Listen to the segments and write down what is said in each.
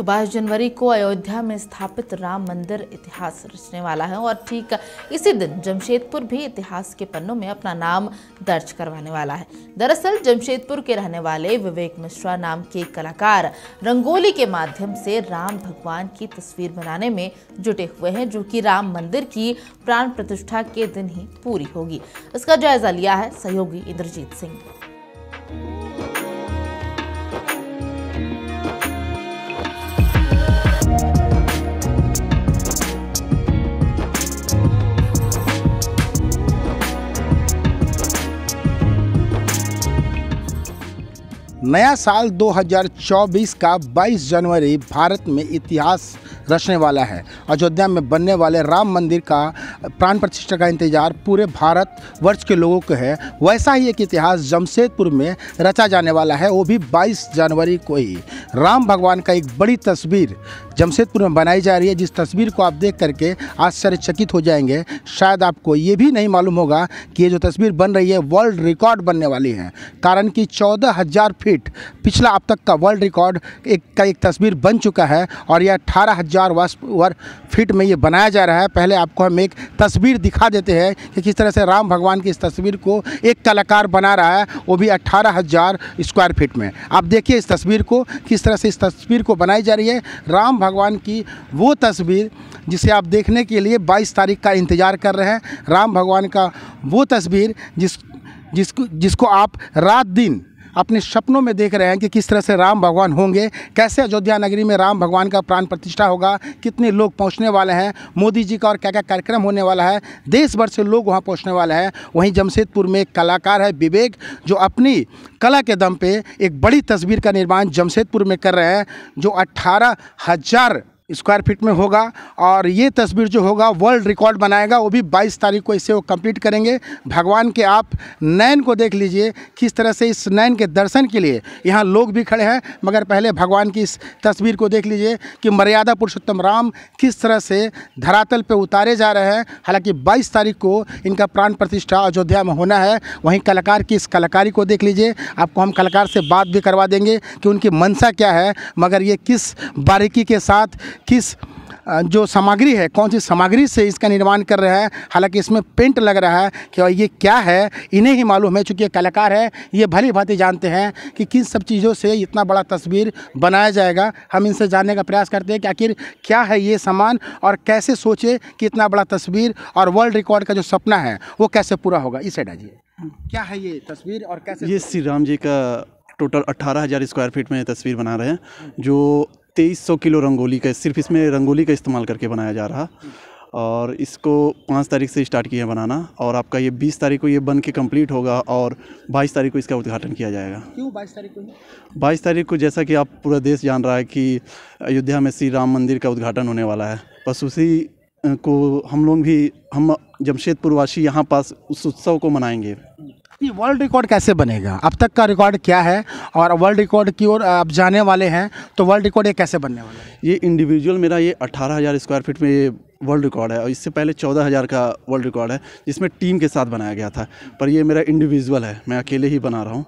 तो 22 जनवरी को अयोध्या में स्थापित राम मंदिर इतिहास रचने वाला है और ठीक इसी दिन जमशेदपुर भी इतिहास के पन्नों में अपना नाम दर्ज करवाने वाला है दरअसल जमशेदपुर के रहने वाले विवेक मिश्रा नाम के कलाकार रंगोली के माध्यम से राम भगवान की तस्वीर बनाने में जुटे हुए हैं जो कि राम मंदिर की प्राण प्रतिष्ठा के दिन ही पूरी होगी इसका जायजा लिया है सहयोगी इंद्रजीत सिंह नया साल 2024 का 22 जनवरी भारत में इतिहास रचने वाला है अयोध्या में बनने वाले राम मंदिर का प्राण प्रतिष्ठा का इंतजार पूरे भारत वर्ष के लोगों को है वैसा ही एक इतिहास जमशेदपुर में रचा जाने वाला है वो भी 22 जनवरी को ही राम भगवान का एक बड़ी तस्वीर जमशेदपुर में बनाई जा रही है जिस तस्वीर को आप देख करके आश्चर्यचकित हो जाएंगे शायद आपको ये भी नहीं मालूम होगा कि ये जो तस्वीर बन रही है वर्ल्ड रिकॉर्ड बनने वाली है कारण कि चौदह हज़ार फीट पिछला अब तक का वर्ल्ड रिकॉर्ड एक का एक तस्वीर बन चुका है और यह अठारह हज़ार वर्ग फीट में ये बनाया जा रहा है पहले आपको हम एक तस्वीर दिखा देते हैं कि किस तरह से राम भगवान की इस तस्वीर को एक कलाकार बना रहा है वो भी अट्ठारह हज़ार स्क्वायर फीट में आप देखिए इस तस्वीर को किस तरह से इस तस्वीर को बनाई जा रही है राम भगवान भगवान की वो तस्वीर जिसे आप देखने के लिए 22 तारीख का इंतज़ार कर रहे हैं राम भगवान का वो तस्वीर जिस जिसको जिसको आप रात दिन अपने सपनों में देख रहे हैं कि किस तरह से राम भगवान होंगे कैसे अयोध्या नगरी में राम भगवान का प्राण प्रतिष्ठा होगा कितने लोग पहुंचने वाले हैं मोदी जी का और क्या क्या कार्यक्रम होने वाला है देश भर से लोग वहाँ पहुँचने वाले हैं वहीं जमशेदपुर में एक कलाकार है विवेक जो अपनी कला के दम पर एक बड़ी तस्वीर का निर्माण जमशेदपुर में कर रहे हैं जो अट्ठारह हज़ार स्क्वायर फीट में होगा और ये तस्वीर जो होगा वर्ल्ड रिकॉर्ड बनाएगा वो भी 22 तारीख को इसे वो कंप्लीट करेंगे भगवान के आप नैन को देख लीजिए किस तरह से इस नैन के दर्शन के लिए यहाँ लोग भी खड़े हैं मगर पहले भगवान की इस तस्वीर को देख लीजिए कि मर्यादा पुरुषोत्तम राम किस तरह से धरातल पर उतारे जा रहे हैं हालाँकि बाईस तारीख को इनका प्राण प्रतिष्ठा अयोध्या में होना है वहीं कलाकार की इस कलाकारी को देख लीजिए आपको हम कलाकार से बात भी करवा देंगे कि उनकी मनसा क्या है मगर ये किस बारीकी के साथ किस जो सामग्री है कौन सी सामग्री से इसका निर्माण कर रहे हैं हालांकि इसमें पेंट लग रहा है कि ये क्या है इन्हें ही मालूम है चूँकि कलाकार है ये भली भांति जानते हैं कि किन सब चीज़ों से इतना बड़ा तस्वीर बनाया जाएगा हम इनसे जानने का प्रयास करते हैं कि आखिर क्या है ये सामान और कैसे सोचे कि इतना बड़ा तस्वीर और वर्ल्ड रिकॉर्ड का जो सपना है वो कैसे पूरा होगा इस एडा जी क्या है ये तस्वीर और कैसे ये श्री राम जी का टोटल अट्ठारह हज़ार स्क्वायर फीट में तस्वीर बना रहे हैं जो तेईस सौ किलो रंगोली का सिर्फ इसमें रंगोली का इस्तेमाल करके बनाया जा रहा और इसको पाँच तारीख से स्टार्ट किया बनाना और आपका ये बीस तारीख को ये बन के कम्प्लीट होगा और बाईस तारीख को इसका उद्घाटन किया जाएगा क्यों बाईस तारीख को बाईस तारीख को जैसा कि आप पूरा देश जान रहा है कि अयोध्या में श्री राम मंदिर का उद्घाटन होने वाला है बस उसी को हम लोग भी हम जमशेदपुर वासी यहाँ पास उस उत्सव को मनाएंगे कि वर्ल्ड रिकॉर्ड कैसे बनेगा अब तक का रिकॉर्ड क्या है और वर्ल्ड रिकॉर्ड की ओर आप जाने वाले हैं तो वर्ल्ड रिकॉर्ड ये कैसे बनने वाला है ये इंडिविजुअल मेरा ये अठारह हज़ार स्क्वायर फीट में ये वर्ल्ड रिकॉर्ड है और इससे पहले चौदह हज़ार का वर्ल्ड रिकॉर्ड है जिसमें टीम के साथ बनाया गया था पर ये मेरा इंडिविजुअल है मैं अकेले ही बना रहा हूँ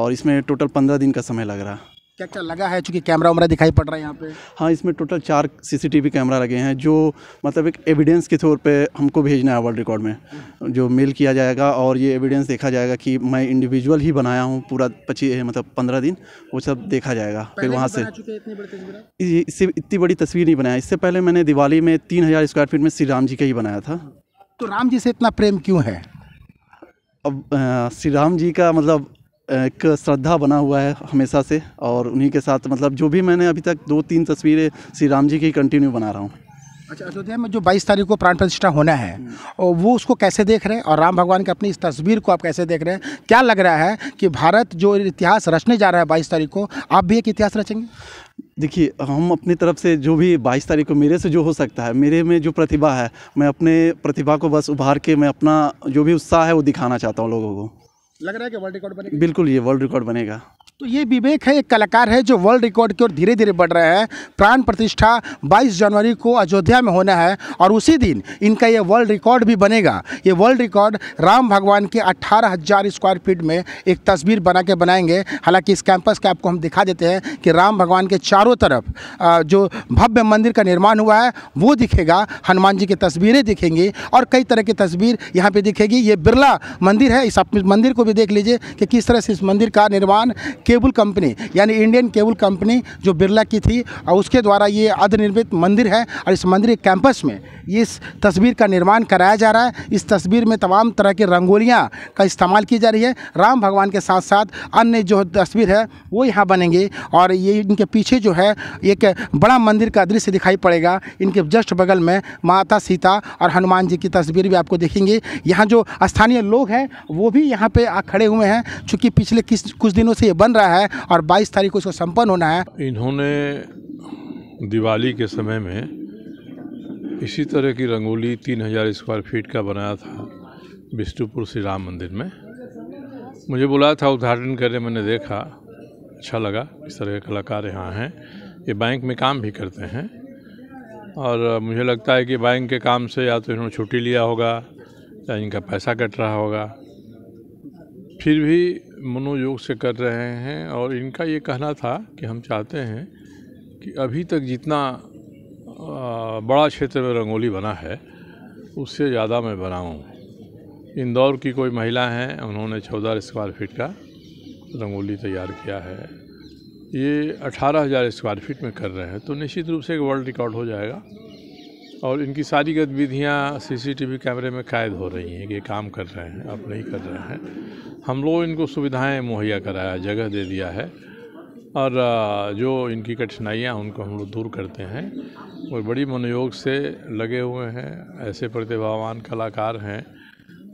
और इसमें टोटल पंद्रह दिन का समय लग रहा है क्या क्या लगा है चूँकि कैमरा वैमरा दिखाई पड़ रहा है यहाँ पे हाँ इसमें टोटल चार सीसीटीवी कैमरा लगे हैं जो मतलब एक एविडेंस के तौर पे हमको भेजना है वर्ल्ड रिकॉर्ड में जो मेल किया जाएगा और ये एविडेंस देखा जाएगा कि मैं इंडिविजुअल ही बनाया हूँ पूरा पच्चीस मतलब पंद्रह दिन वो सब देखा जाएगा फिर वहाँ से इससे इतनी बड़ी तस्वीर नहीं बनाया इससे पहले मैंने दिवाली में तीन स्क्वायर फीट में श्री राम जी का ही बनाया था तो राम जी से इतना प्रेम क्यों है अब श्री राम जी का मतलब एक श्रद्धा बना हुआ है हमेशा से और उन्हीं के साथ मतलब जो भी मैंने अभी तक दो तीन तस्वीरें श्री राम जी की कंटिन्यू बना रहा हूँ अच्छा अयोध्या में जो 22 तारीख को प्राण प्रतिष्ठा होना है और वो उसको कैसे देख रहे हैं और राम भगवान की अपनी इस तस्वीर को आप कैसे देख रहे हैं क्या लग रहा है कि भारत जो इतिहास रचने जा रहा है बाईस तारीख को आप भी एक इतिहास रचेंगे देखिए हम अपनी तरफ से जो भी 22 तारीख को मेरे से जो हो सकता है मेरे में जो प्रतिभा है मैं अपने प्रतिभा को बस उभार के मैं अपना जो भी उत्साह है वो दिखाना चाहता हूँ लोगों को लग रहा है कि वर्ल्ड रिकॉर्ड बनेगा बिल्कुल ये वर्ल्ड रिकॉर्ड बनेगा तो ये विवेक है एक कलाकार है जो वर्ल्ड रिकॉर्ड की ओर धीरे धीरे बढ़ रहे हैं प्राण प्रतिष्ठा 22 जनवरी को अयोध्या में होना है और उसी दिन इनका ये वर्ल्ड रिकॉर्ड भी बनेगा ये वर्ल्ड रिकॉर्ड राम भगवान के अट्ठारह हज़ार स्क्वायर फीट में एक तस्वीर बना के बनाएंगे हालांकि इस कैंपस के आपको हम दिखा देते हैं कि राम भगवान के चारों तरफ जो भव्य मंदिर का निर्माण हुआ है वो दिखेगा हनुमान जी की तस्वीरें दिखेंगी और कई तरह की तस्वीर यहाँ पर दिखेगी ये बिरला मंदिर है इस मंदिर को भी देख लीजिए कि किस तरह से इस मंदिर का निर्माण केबल कंपनी यानी इंडियन केबल कंपनी जो बिरला की थी और उसके द्वारा ये अधनिर्मित मंदिर है और इस मंदिर कैंपस में इस तस्वीर का निर्माण कराया जा रहा है इस तस्वीर में तमाम तरह की रंगोलियाँ का इस्तेमाल की जा रही है राम भगवान के साथ साथ अन्य जो तस्वीर है वो यहाँ बनेंगे और ये इनके पीछे जो है एक बड़ा मंदिर का दृश्य दिखाई पड़ेगा इनके जस्ट बगल में माता सीता और हनुमान जी की तस्वीर भी आपको देखेंगे यहाँ जो स्थानीय लोग हैं वो भी यहाँ पे खड़े हुए हैं चूँकि पिछले किस कुछ दिनों से ये बन रहा पूरा है और 22 तारीख को इसको संपन्न होना है इन्होंने दिवाली के समय में इसी तरह की रंगोली तीन हज़ार स्क्वायर फीट का बनाया था बिष्णुपुर श्री राम मंदिर में मुझे बुलाया था उद्घाटन करने मैंने देखा अच्छा लगा इस तरह के कलाकार यहाँ हैं ये बैंक में काम भी करते हैं और मुझे लगता है कि बैंक के काम से या तो इन्होंने छुट्टी लिया होगा या इनका पैसा कट रहा होगा फिर भी मनोयोग से कर रहे हैं और इनका ये कहना था कि हम चाहते हैं कि अभी तक जितना बड़ा क्षेत्र में रंगोली बना है उससे ज़्यादा मैं बनाऊँ इंदौर की कोई महिला हैं उन्होंने चौदह स्क्वायर फीट का रंगोली तैयार किया है ये अठारह हज़ार स्क्वायर फीट में कर रहे हैं तो निश्चित रूप से एक वर्ल्ड रिकॉर्ड हो जाएगा और इनकी सारी गतिविधियाँ सीसीटीवी कैमरे में कैद हो रही हैं कि काम कर रहे हैं अब नहीं कर रहे हैं हम लोग इनको सुविधाएं मुहैया कराया जगह दे दिया है और जो इनकी कठिनाइयाँ उनको हम लोग दूर करते हैं और बड़ी मनोयोग से लगे हुए हैं ऐसे प्रतिभावान कलाकार हैं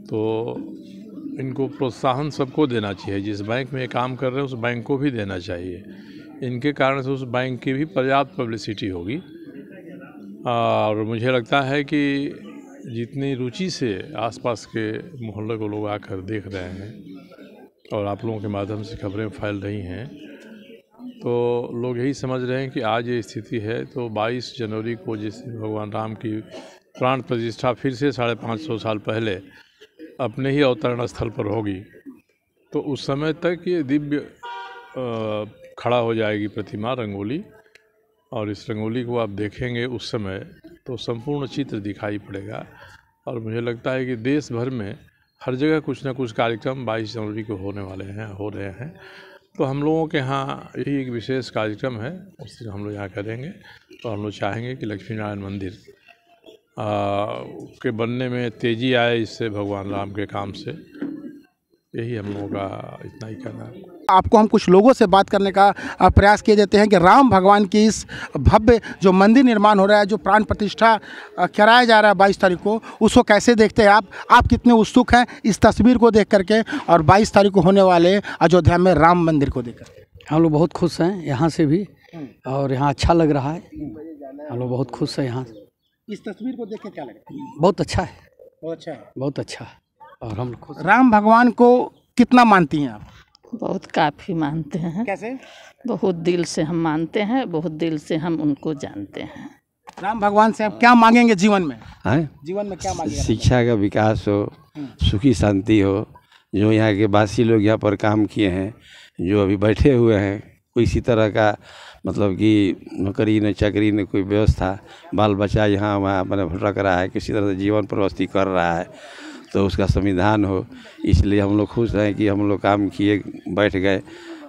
तो इनको प्रोत्साहन सबको देना चाहिए जिस बैंक में ये काम कर रहे हैं उस बैंक को भी देना चाहिए इनके कारण से उस बैंक की भी पर्याप्त पब्लिसिटी होगी और मुझे लगता है कि जितनी रुचि से आसपास के मोहल्ले को लोग आकर देख रहे हैं और आप लोगों के माध्यम से खबरें फैल रही हैं तो लोग यही समझ रहे हैं कि आज ये स्थिति है तो 22 जनवरी को जिस भगवान राम की प्राण प्रतिष्ठा फिर से साढ़े पाँच सौ साल पहले अपने ही अवतरण स्थल पर होगी तो उस समय तक ये दिव्य खड़ा हो जाएगी प्रतिमा रंगोली और इस रंगोली को आप देखेंगे उस समय तो संपूर्ण चित्र दिखाई पड़ेगा और मुझे लगता है कि देश भर में हर जगह कुछ ना कुछ कार्यक्रम 22 जनवरी को होने वाले हैं हो रहे हैं तो हम लोगों के यहाँ यही एक विशेष कार्यक्रम है उस दिन हम लोग यहाँ करेंगे तो हम लोग चाहेंगे कि लक्ष्मी नारायण मंदिर आ, के बनने में तेज़ी आए इससे भगवान राम के काम से यही हम लोगों का इतना ही कहना है आपको हम कुछ लोगों से बात करने का प्रयास किए जाते हैं कि राम भगवान की इस भव्य जो मंदिर निर्माण हो रहा है जो प्राण प्रतिष्ठा कराया जा रहा है बाईस तारीख को उसको कैसे देखते हैं आप आप कितने उत्सुक हैं इस तस्वीर को देख करके और बाईस तारीख को होने वाले अयोध्या में राम मंदिर को देख करके हम लोग बहुत खुश हैं यहाँ से भी हम्म। और यहाँ अच्छा लग रहा है हम लोग बहुत खुश हैं यहाँ इस तस्वीर को देख के क्या लग रहा है बहुत अच्छा है बहुत अच्छा है बहुत अच्छा है और हम खुद राम भगवान को कितना मानती हैं आप बहुत काफ़ी मानते हैं कैसे बहुत दिल से हम मानते हैं बहुत दिल से हम उनको जानते हैं राम भगवान से आप क्या मांगेंगे जीवन में है? जीवन में क्या मांगेंगे शिक्षा का विकास हो हम्म। सुखी शांति हो जो यहाँ के बासी लोग यहाँ पर काम किए हैं जो अभी बैठे हुए हैं कोई इसी तरह का मतलब कि नौकरी न चाकरी न कोई व्यवस्था बाल बच्चा यहाँ वहाँ मैंने भटक रहा है किसी तरह से जीवन प्रवस्ती कर रहा है तो उसका संविधान हो इसलिए हम लोग खुश हैं कि हम लोग काम किए बैठ गए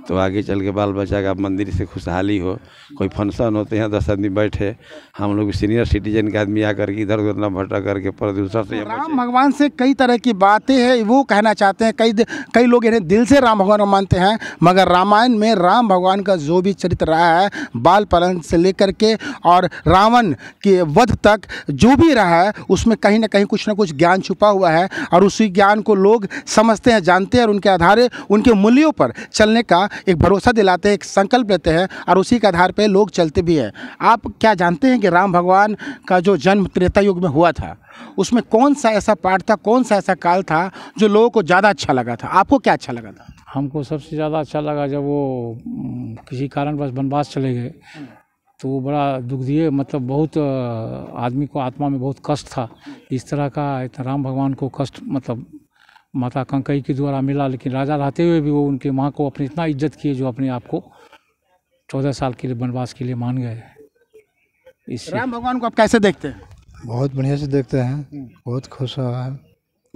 तो आगे चल के बाल बच्चा का मंदिर से खुशहाली हो कोई फंक्शन होते हैं दस आदमी बैठे हम लोग सीनियर सिटीजन के आदमी आकर के इधर उधर न भटक करके प्रदूषण से तो राम भगवान से कई तरह की बातें हैं वो कहना चाहते हैं कई कई लोग इन्हें दिल से राम भगवान मानते हैं मगर रामायण में राम भगवान का जो भी चरित्र रहा है बाल पलन से लेकर के और रावण के वध तक जो भी रहा है उसमें कहीं ना कहीं कुछ ना कुछ ज्ञान छुपा हुआ है और उसी ज्ञान को लोग समझते हैं जानते हैं और उनके आधार उनके मूल्यों पर चलने का एक भरोसा दिलाते हैं एक संकल्प लेते हैं और उसी के आधार पर लोग चलते भी हैं आप क्या जानते हैं कि राम भगवान का जो जन्म त्रेता युग में हुआ था उसमें कौन सा ऐसा पार्ट था कौन सा ऐसा काल था जो लोगों को ज़्यादा अच्छा लगा था आपको क्या अच्छा लगा था हमको सबसे ज़्यादा अच्छा लगा जब वो किसी कारणवश वनवास चले गए तो वो बड़ा दुख दिए मतलब बहुत आदमी को आत्मा में बहुत कष्ट था इस तरह का इतना राम भगवान को कष्ट मतलब माता कंकई के द्वारा मिला लेकिन राजा रहते हुए भी वो उनके माँ को अपनी इतना इज्जत किए जो अपने आप को चौदह साल के लिए वनवास के लिए मान गए इस राम भगवान को आप कैसे देखते हैं बहुत बढ़िया से देखते हैं हम्म। बहुत खुश हुआ है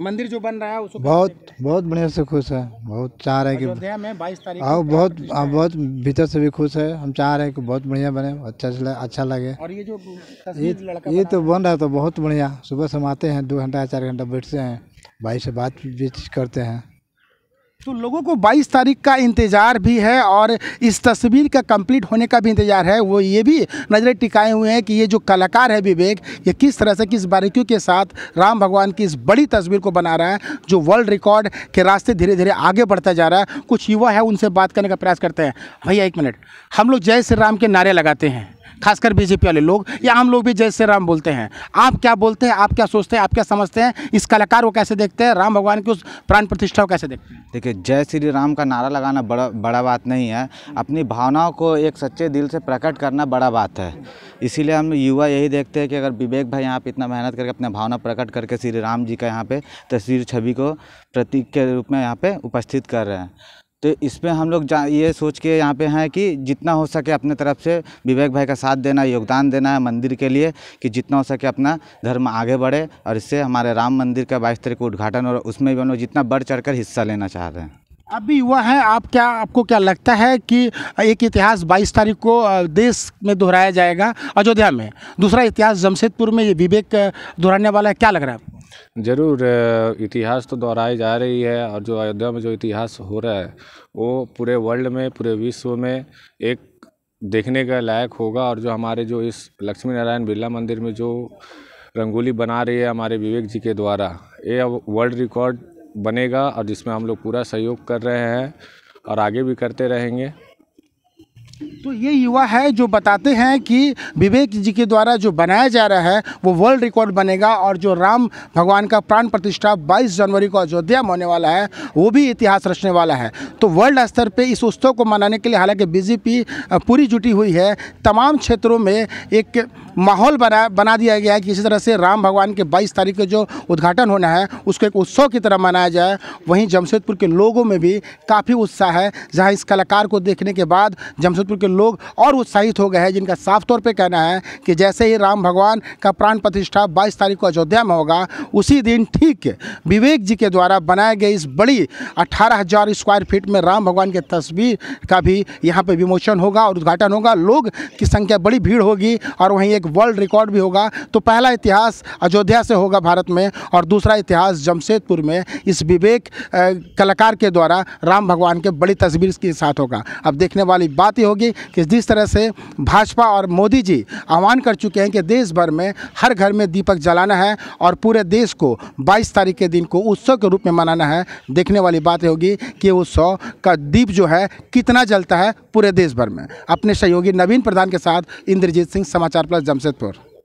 मंदिर जो बन रहा है उसको बहुत बहुत बढ़िया से खुश है बहुत चाह रहे हैं कि में बाईस बहुत बहुत भीतर से भी खुश है हम चाह रहे हैं कि बहुत बढ़िया बने अच्छा से अच्छा लगे और ये जो ये, ये तो बन रहा है तो बहुत बढ़िया सुबह से हम आते हैं दो घंटा चार घंटा बैठते हैं भाई से बात भी करते हैं तो लोगों को 22 तारीख का इंतज़ार भी है और इस तस्वीर का कंप्लीट होने का भी इंतज़ार है वो ये भी नज़रें टिकाए हुए हैं कि ये जो कलाकार है विवेक ये किस तरह से किस बारीकियों के साथ राम भगवान की इस बड़ी तस्वीर को बना रहा है जो वर्ल्ड रिकॉर्ड के रास्ते धीरे धीरे आगे बढ़ता जा रहा है कुछ युवा है उनसे बात करने का प्रयास करते हैं भैया एक मिनट हम लोग जय श्री राम के नारे लगाते हैं खासकर बीजेपी वाले लोग या हम लोग भी जय श्री राम बोलते हैं आप क्या बोलते हैं आप क्या सोचते हैं आप क्या समझते हैं इस कलाकार को कैसे देखते हैं राम भगवान की उस प्राण प्रतिष्ठा को कैसे देखते हैं देखिए जय श्री राम का नारा लगाना बड़ा बड़ा बात नहीं है अपनी भावनाओं को एक सच्चे दिल से प्रकट करना बड़ा बात है इसीलिए हम युवा यही देखते हैं कि अगर विवेक भाई यहाँ पर इतना मेहनत करके अपना भावना प्रकट करके श्री राम जी का यहाँ पे तस्वीर छवि को प्रतीक के रूप में यहाँ पे उपस्थित कर रहे हैं तो इस पर हम लोग ये सोच के यहाँ पे हैं कि जितना हो सके अपने तरफ से विवेक भाई का साथ देना योगदान देना है मंदिर के लिए कि जितना हो सके अपना धर्म आगे बढ़े और इससे हमारे राम मंदिर का बाईस तारीख को उद्घाटन और उसमें भी हम लोग जितना बढ़ चढ़ हिस्सा लेना चाह रहे हैं अभी भी युवा हैं आप क्या आपको क्या लगता है कि एक इतिहास 22 तारीख को देश में दोहराया जाएगा अयोध्या में दूसरा इतिहास जमशेदपुर में ये विवेक दोहराने वाला है क्या लग रहा है ज़रूर इतिहास तो दोहराई जा रही है और जो अयोध्या में जो इतिहास हो रहा है वो पूरे वर्ल्ड में पूरे विश्व में एक देखने का लायक होगा और जो हमारे जो इस लक्ष्मी नारायण बिरला मंदिर में जो रंगोली बना रही है हमारे विवेक जी के द्वारा ये अब वर्ल्ड रिकॉर्ड बनेगा और जिसमें हम लोग पूरा सहयोग कर रहे हैं और आगे भी करते रहेंगे तो ये युवा है जो बताते हैं कि विवेक जी के द्वारा जो बनाया जा रहा है वो वर्ल्ड रिकॉर्ड बनेगा और जो राम भगवान का प्राण प्रतिष्ठा 22 जनवरी को अयोध्या में होने वाला है वो भी इतिहास रचने वाला है तो वर्ल्ड स्तर पे इस उत्सव को मनाने के लिए हालांकि बीजेपी पूरी जुटी हुई है तमाम क्षेत्रों में एक माहौल बना बना दिया गया है कि इसी तरह से राम भगवान के 22 तारीख को जो उद्घाटन होना है उसको एक उत्सव की तरह मनाया जाए वहीं जमशेदपुर के लोगों में भी काफ़ी उत्साह है जहाँ इस कलाकार को देखने के बाद जमशेदपुर के लोग और उत्साहित हो गए हैं जिनका साफ तौर पर कहना है कि जैसे ही राम भगवान का प्राण प्रतिष्ठा बाईस तारीख को अयोध्या में होगा उसी दिन ठीक विवेक जी के द्वारा बनाए गए इस बड़ी अट्ठारह हज़ार स्क्वायर फीट में राम भगवान की तस्वीर का भी यहाँ पर विमोचन होगा और उद्घाटन होगा लोग की संख्या बड़ी भीड़ होगी और वहीं एक एक वर्ल्ड रिकॉर्ड भी होगा तो पहला इतिहास अयोध्या से होगा भारत में और दूसरा इतिहास जमशेदपुर में इस विवेक कलाकार के द्वारा राम भगवान के बड़ी तस्वीर के साथ होगा अब देखने वाली बात यह होगी कि जिस तरह से भाजपा और मोदी जी आह्वान कर चुके हैं कि देश भर में हर घर में दीपक जलाना है और पूरे देश को 22 तारीख के दिन को उत्सव के रूप में मनाना है देखने वाली बात होगी कि उत्सव का दीप जो है कितना जलता है पूरे देश भर में अपने सहयोगी नवीन प्रधान के साथ इंद्रजीत सिंह समाचार प्लस kamset por